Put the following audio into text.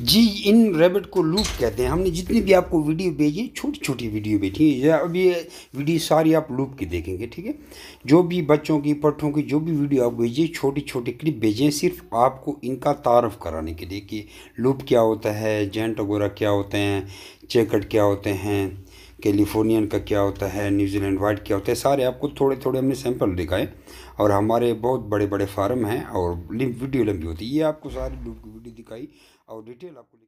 जी इन rebate को loop कहते हैं हमने जितनी भी आपको वीडियो भेजी छोटी छोटी वीडियो भेजी है अब ये वीडियो सारी आप लूप की देखेंगे ठीक है जो भी बच्चों की पट्ठों की जो भी वीडियो आप भेजिए छोटी छोटी क्लिप भेजें सिर्फ आपको इनका तारफ़ कराने के लिए कि लूप क्या होता है जेंट वगैरह क्या होते हैं चेकट क्या होते हैं कैलिफोर्नियन का क्या होता है न्यूजीलैंड वाइट क्या होता है सारे आपको थोड़े थोड़े हमने सैंपल दिखाए और हमारे बहुत बड़े बड़े फार्म हैं और वीडियो लंबी होती है ये आपको सारी वीडियो दिखाई और डिटेल आपको